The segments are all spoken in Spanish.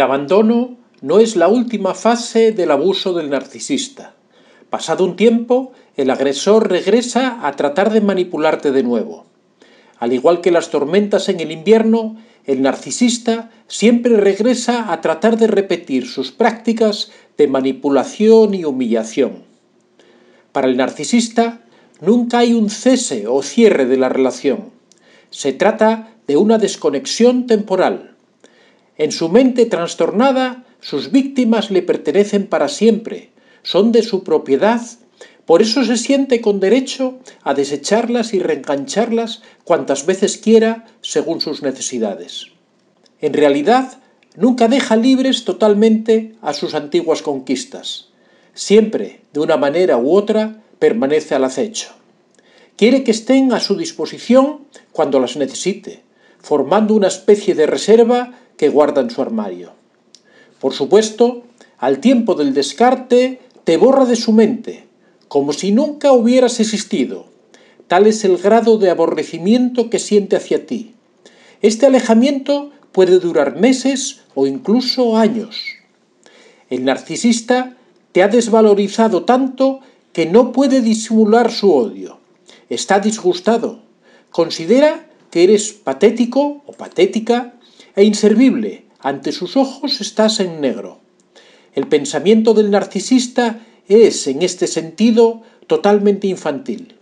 El abandono no es la última fase del abuso del narcisista. Pasado un tiempo, el agresor regresa a tratar de manipularte de nuevo. Al igual que las tormentas en el invierno, el narcisista siempre regresa a tratar de repetir sus prácticas de manipulación y humillación. Para el narcisista, nunca hay un cese o cierre de la relación. Se trata de una desconexión temporal, en su mente trastornada, sus víctimas le pertenecen para siempre, son de su propiedad, por eso se siente con derecho a desecharlas y reengancharlas cuantas veces quiera según sus necesidades. En realidad, nunca deja libres totalmente a sus antiguas conquistas. Siempre, de una manera u otra, permanece al acecho. Quiere que estén a su disposición cuando las necesite, formando una especie de reserva que guarda en su armario. Por supuesto, al tiempo del descarte, te borra de su mente, como si nunca hubieras existido. Tal es el grado de aborrecimiento que siente hacia ti. Este alejamiento puede durar meses o incluso años. El narcisista te ha desvalorizado tanto que no puede disimular su odio. Está disgustado. Considera que eres patético o patética e inservible. Ante sus ojos estás en negro. El pensamiento del narcisista es, en este sentido, totalmente infantil.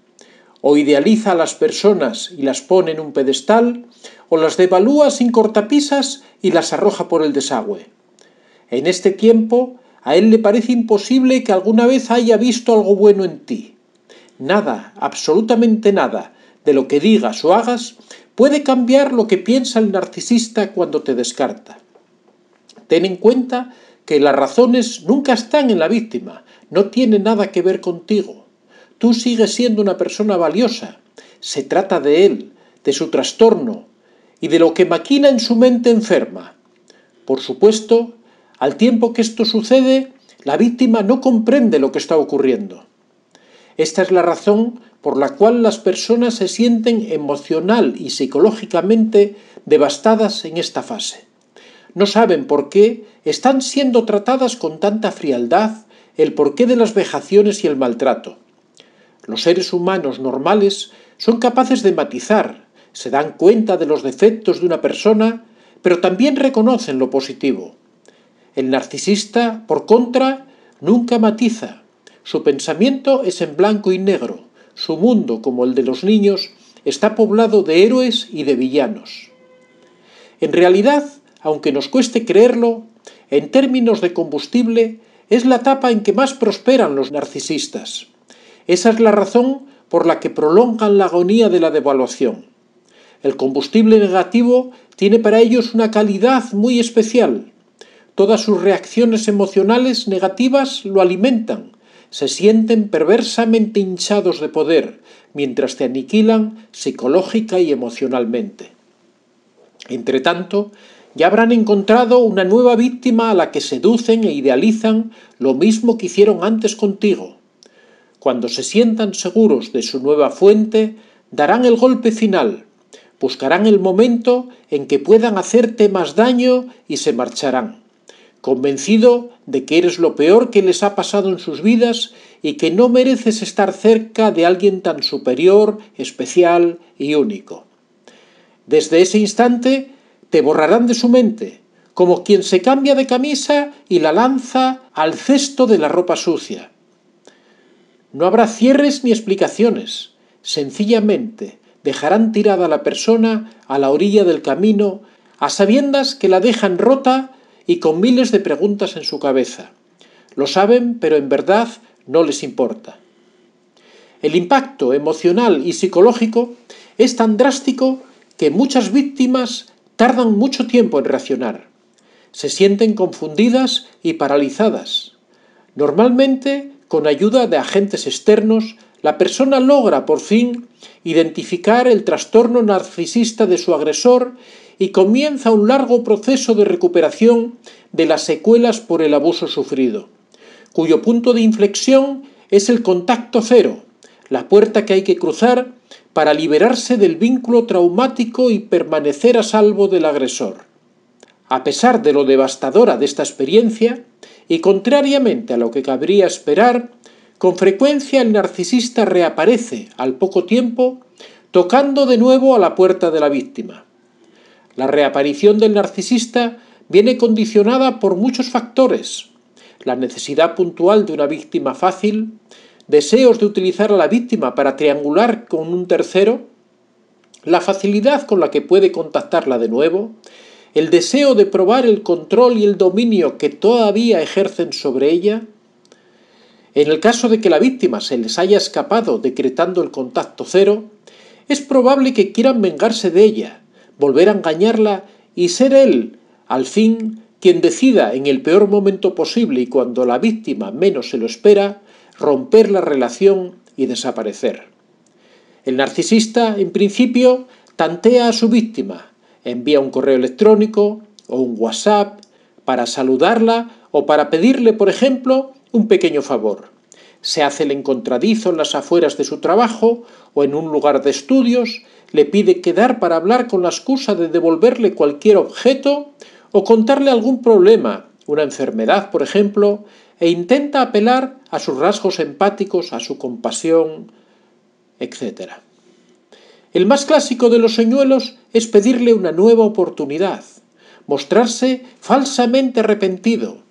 O idealiza a las personas y las pone en un pedestal, o las devalúa sin cortapisas y las arroja por el desagüe. En este tiempo, a él le parece imposible que alguna vez haya visto algo bueno en ti. Nada, absolutamente nada, de lo que digas o hagas puede cambiar lo que piensa el narcisista cuando te descarta. Ten en cuenta que las razones nunca están en la víctima, no tiene nada que ver contigo. Tú sigues siendo una persona valiosa. Se trata de él, de su trastorno y de lo que maquina en su mente enferma. Por supuesto, al tiempo que esto sucede, la víctima no comprende lo que está ocurriendo. Esta es la razón por la cual las personas se sienten emocional y psicológicamente devastadas en esta fase. No saben por qué están siendo tratadas con tanta frialdad el porqué de las vejaciones y el maltrato. Los seres humanos normales son capaces de matizar, se dan cuenta de los defectos de una persona, pero también reconocen lo positivo. El narcisista, por contra, nunca matiza, su pensamiento es en blanco y negro. Su mundo, como el de los niños, está poblado de héroes y de villanos. En realidad, aunque nos cueste creerlo, en términos de combustible, es la etapa en que más prosperan los narcisistas. Esa es la razón por la que prolongan la agonía de la devaluación. El combustible negativo tiene para ellos una calidad muy especial. Todas sus reacciones emocionales negativas lo alimentan, se sienten perversamente hinchados de poder, mientras te aniquilan psicológica y emocionalmente. Entretanto, ya habrán encontrado una nueva víctima a la que seducen e idealizan lo mismo que hicieron antes contigo. Cuando se sientan seguros de su nueva fuente, darán el golpe final, buscarán el momento en que puedan hacerte más daño y se marcharán convencido de que eres lo peor que les ha pasado en sus vidas y que no mereces estar cerca de alguien tan superior, especial y único. Desde ese instante te borrarán de su mente, como quien se cambia de camisa y la lanza al cesto de la ropa sucia. No habrá cierres ni explicaciones, sencillamente dejarán tirada la persona a la orilla del camino, a sabiendas que la dejan rota y con miles de preguntas en su cabeza. Lo saben, pero en verdad no les importa. El impacto emocional y psicológico es tan drástico que muchas víctimas tardan mucho tiempo en reaccionar. Se sienten confundidas y paralizadas. Normalmente, con ayuda de agentes externos, la persona logra por fin identificar el trastorno narcisista de su agresor y comienza un largo proceso de recuperación de las secuelas por el abuso sufrido, cuyo punto de inflexión es el contacto cero, la puerta que hay que cruzar para liberarse del vínculo traumático y permanecer a salvo del agresor. A pesar de lo devastadora de esta experiencia, y contrariamente a lo que cabría esperar, con frecuencia el narcisista reaparece al poco tiempo tocando de nuevo a la puerta de la víctima. La reaparición del narcisista viene condicionada por muchos factores. La necesidad puntual de una víctima fácil, deseos de utilizar a la víctima para triangular con un tercero, la facilidad con la que puede contactarla de nuevo, el deseo de probar el control y el dominio que todavía ejercen sobre ella, en el caso de que la víctima se les haya escapado decretando el contacto cero, es probable que quieran vengarse de ella, volver a engañarla y ser él, al fin, quien decida en el peor momento posible y cuando la víctima menos se lo espera, romper la relación y desaparecer. El narcisista, en principio, tantea a su víctima, envía un correo electrónico o un WhatsApp para saludarla o para pedirle, por ejemplo, un pequeño favor se hace el encontradizo en las afueras de su trabajo o en un lugar de estudios, le pide quedar para hablar con la excusa de devolverle cualquier objeto o contarle algún problema, una enfermedad, por ejemplo, e intenta apelar a sus rasgos empáticos, a su compasión, etc. El más clásico de los señuelos es pedirle una nueva oportunidad, mostrarse falsamente arrepentido,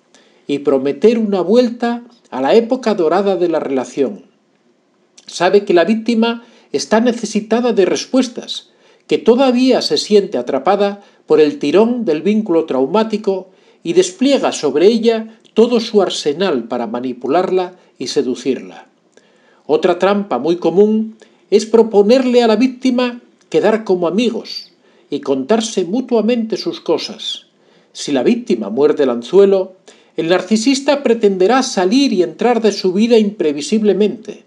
y prometer una vuelta a la época dorada de la relación. Sabe que la víctima está necesitada de respuestas, que todavía se siente atrapada por el tirón del vínculo traumático y despliega sobre ella todo su arsenal para manipularla y seducirla. Otra trampa muy común es proponerle a la víctima quedar como amigos y contarse mutuamente sus cosas. Si la víctima muerde el anzuelo, el narcisista pretenderá salir y entrar de su vida imprevisiblemente.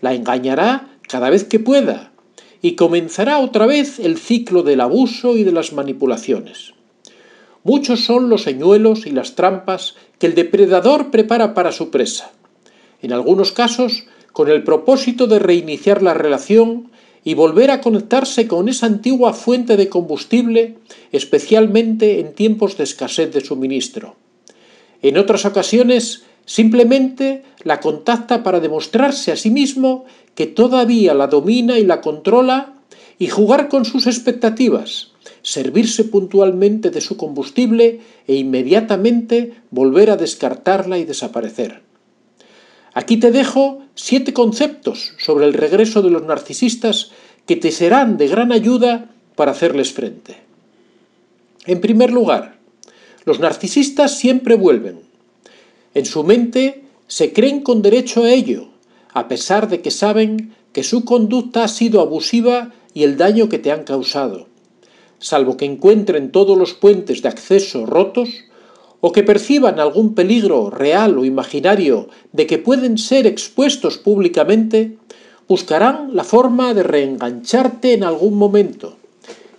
La engañará cada vez que pueda y comenzará otra vez el ciclo del abuso y de las manipulaciones. Muchos son los señuelos y las trampas que el depredador prepara para su presa. En algunos casos, con el propósito de reiniciar la relación y volver a conectarse con esa antigua fuente de combustible, especialmente en tiempos de escasez de suministro. En otras ocasiones simplemente la contacta para demostrarse a sí mismo que todavía la domina y la controla y jugar con sus expectativas, servirse puntualmente de su combustible e inmediatamente volver a descartarla y desaparecer. Aquí te dejo siete conceptos sobre el regreso de los narcisistas que te serán de gran ayuda para hacerles frente. En primer lugar, los narcisistas siempre vuelven. En su mente se creen con derecho a ello, a pesar de que saben que su conducta ha sido abusiva y el daño que te han causado. Salvo que encuentren todos los puentes de acceso rotos, o que perciban algún peligro real o imaginario de que pueden ser expuestos públicamente, buscarán la forma de reengancharte en algún momento.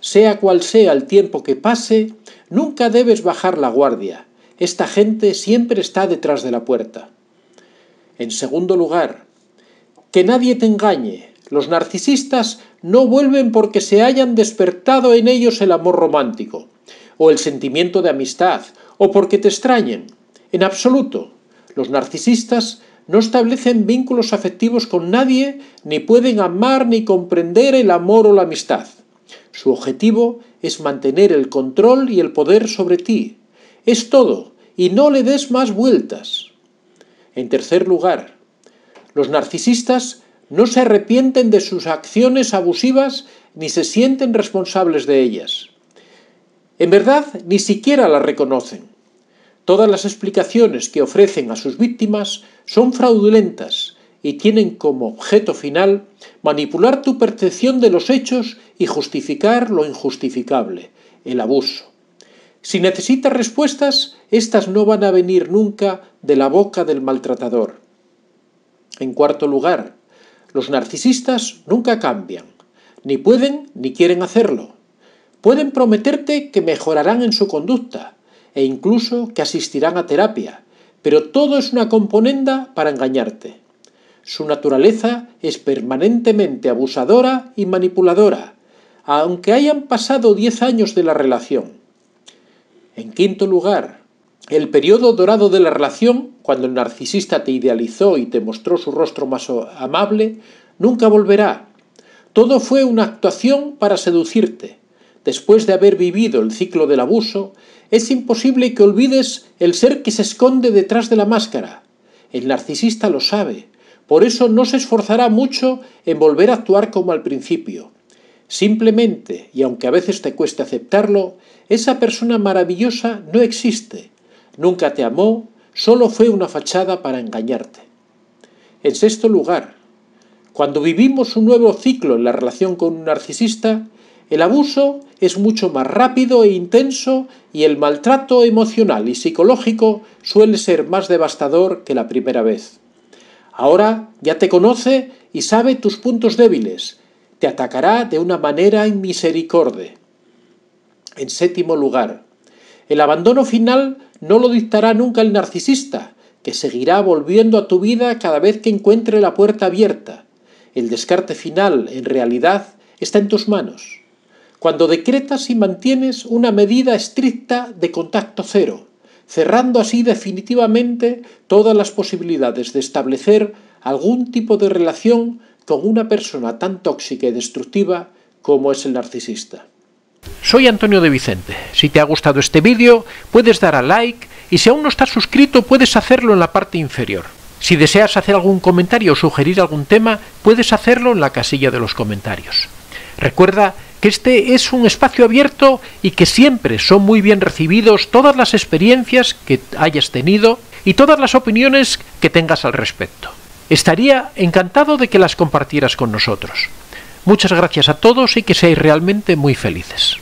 Sea cual sea el tiempo que pase, Nunca debes bajar la guardia. Esta gente siempre está detrás de la puerta. En segundo lugar, que nadie te engañe. Los narcisistas no vuelven porque se hayan despertado en ellos el amor romántico, o el sentimiento de amistad, o porque te extrañen. En absoluto. Los narcisistas no establecen vínculos afectivos con nadie, ni pueden amar ni comprender el amor o la amistad. Su objetivo es mantener el control y el poder sobre ti. Es todo, y no le des más vueltas. En tercer lugar, los narcisistas no se arrepienten de sus acciones abusivas ni se sienten responsables de ellas. En verdad, ni siquiera las reconocen. Todas las explicaciones que ofrecen a sus víctimas son fraudulentas y tienen como objeto final manipular tu percepción de los hechos y justificar lo injustificable, el abuso. Si necesitas respuestas, estas no van a venir nunca de la boca del maltratador. En cuarto lugar, los narcisistas nunca cambian, ni pueden ni quieren hacerlo. Pueden prometerte que mejorarán en su conducta e incluso que asistirán a terapia, pero todo es una componenda para engañarte. Su naturaleza es permanentemente abusadora y manipuladora, aunque hayan pasado 10 años de la relación. En quinto lugar, el periodo dorado de la relación, cuando el narcisista te idealizó y te mostró su rostro más amable, nunca volverá. Todo fue una actuación para seducirte. Después de haber vivido el ciclo del abuso, es imposible que olvides el ser que se esconde detrás de la máscara. El narcisista lo sabe, por eso no se esforzará mucho en volver a actuar como al principio. Simplemente, y aunque a veces te cueste aceptarlo, esa persona maravillosa no existe. Nunca te amó, solo fue una fachada para engañarte. En sexto lugar, cuando vivimos un nuevo ciclo en la relación con un narcisista, el abuso es mucho más rápido e intenso y el maltrato emocional y psicológico suele ser más devastador que la primera vez. Ahora ya te conoce y sabe tus puntos débiles. Te atacará de una manera inmisericorde. En séptimo lugar, el abandono final no lo dictará nunca el narcisista, que seguirá volviendo a tu vida cada vez que encuentre la puerta abierta. El descarte final, en realidad, está en tus manos. Cuando decretas y mantienes una medida estricta de contacto cero, cerrando así definitivamente todas las posibilidades de establecer algún tipo de relación con una persona tan tóxica y destructiva como es el narcisista. Soy Antonio de Vicente. Si te ha gustado este vídeo, puedes dar a like y si aún no estás suscrito, puedes hacerlo en la parte inferior. Si deseas hacer algún comentario o sugerir algún tema, puedes hacerlo en la casilla de los comentarios. Recuerda que este es un espacio abierto y que siempre son muy bien recibidos todas las experiencias que hayas tenido y todas las opiniones que tengas al respecto. Estaría encantado de que las compartieras con nosotros. Muchas gracias a todos y que seáis realmente muy felices.